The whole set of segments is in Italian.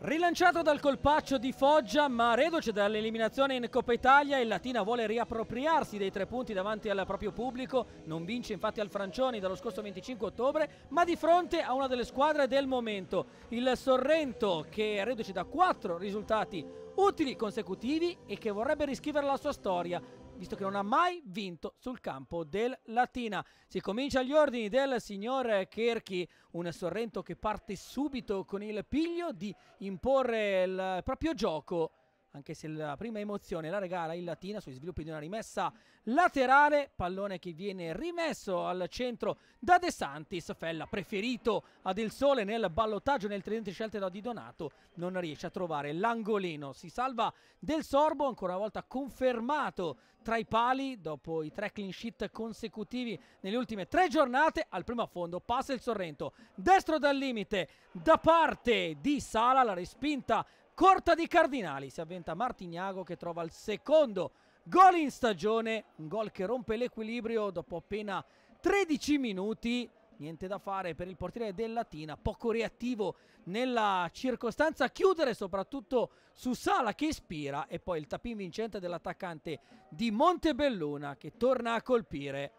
Rilanciato dal colpaccio di Foggia, ma reduce dall'eliminazione in Coppa Italia, il Latina vuole riappropriarsi dei tre punti davanti al proprio pubblico, non vince infatti al Francioni dallo scorso 25 ottobre, ma di fronte a una delle squadre del momento, il Sorrento che reduce da quattro risultati utili consecutivi e che vorrebbe riscrivere la sua storia, visto che non ha mai vinto sul campo del Latina. Si comincia agli ordini del signor Kerchi, un Sorrento che parte subito con il piglio di imporre il proprio gioco anche se la prima emozione la regala il Latina sui sviluppi di una rimessa laterale, pallone che viene rimesso al centro da De Santis, Fella preferito a Del Sole nel ballottaggio nel tridente scelto da Di Donato, non riesce a trovare l'angolino, si salva Del Sorbo, ancora una volta confermato tra i pali dopo i tre clean sheet consecutivi nelle ultime tre giornate, al primo affondo passa il Sorrento, destro dal limite, da parte di Sala la respinta corta di Cardinali si avventa Martignago che trova il secondo gol in stagione, un gol che rompe l'equilibrio dopo appena 13 minuti. Niente da fare per il portiere del Latina, poco reattivo nella circostanza, chiudere soprattutto su Sala che ispira e poi il tapin vincente dell'attaccante di Montebelluna che torna a colpire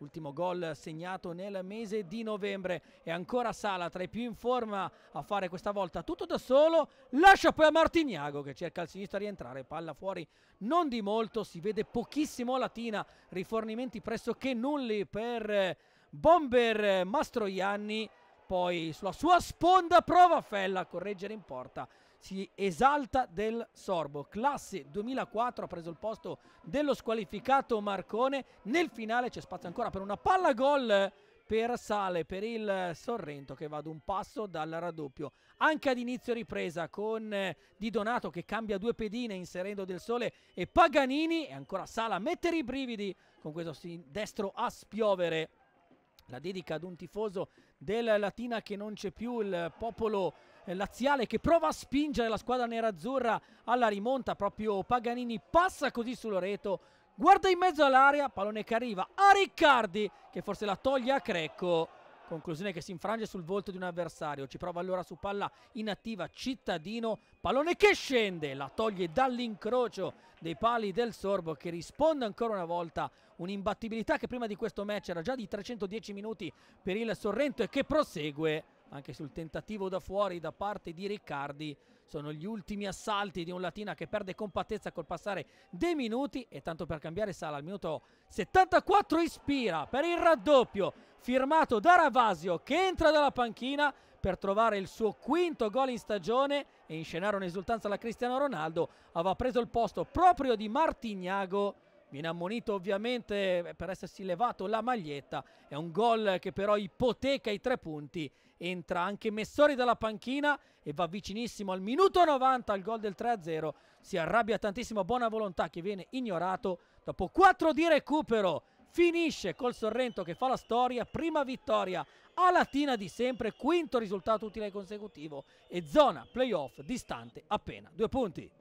Ultimo gol segnato nel mese di novembre e ancora Sala tra i più in forma a fare questa volta tutto da solo. Lascia poi a Martignago che cerca al sinistro a rientrare, palla fuori non di molto, si vede pochissimo Latina, rifornimenti pressoché nulli per Bomber Mastroianni poi sulla sua sponda prova Fella a correggere in porta. Si esalta del sorbo. Classe 2004 ha preso il posto dello squalificato Marcone. Nel finale c'è spazio ancora per una palla gol per Sale, per il Sorrento che va ad un passo dal raddoppio. Anche ad inizio ripresa con eh, Di Donato che cambia due pedine inserendo Del Sole e Paganini. E ancora Sala a mettere i brividi con questo destro a spiovere. La dedica ad un tifoso del Latina che non c'è più, il popolo eh, laziale che prova a spingere la squadra nerazzurra alla rimonta, proprio Paganini passa così sull'Oreto, guarda in mezzo all'area, pallone che arriva a Riccardi che forse la toglie a Crecco Conclusione che si infrange sul volto di un avversario. Ci prova allora su palla inattiva Cittadino. Pallone che scende, la toglie dall'incrocio dei pali del Sorbo che risponde ancora una volta. Un'imbattibilità che prima di questo match era già di 310 minuti per il Sorrento e che prosegue anche sul tentativo da fuori da parte di Riccardi. Sono gli ultimi assalti di un Latina che perde compattezza col passare dei minuti e tanto per cambiare sala al minuto 74 Ispira per il raddoppio firmato da Ravasio che entra dalla panchina per trovare il suo quinto gol in stagione e inscenare un'esultanza alla Cristiano Ronaldo aveva preso il posto proprio di Martignago viene ammonito ovviamente eh, per essersi levato la maglietta, è un gol che però ipoteca i tre punti, entra anche Messori dalla panchina e va vicinissimo al minuto 90 al gol del 3-0, si arrabbia tantissimo Buona Volontà che viene ignorato, dopo 4 di recupero finisce col Sorrento che fa la storia, prima vittoria a Latina di sempre, quinto risultato utile consecutivo e zona playoff distante appena due punti.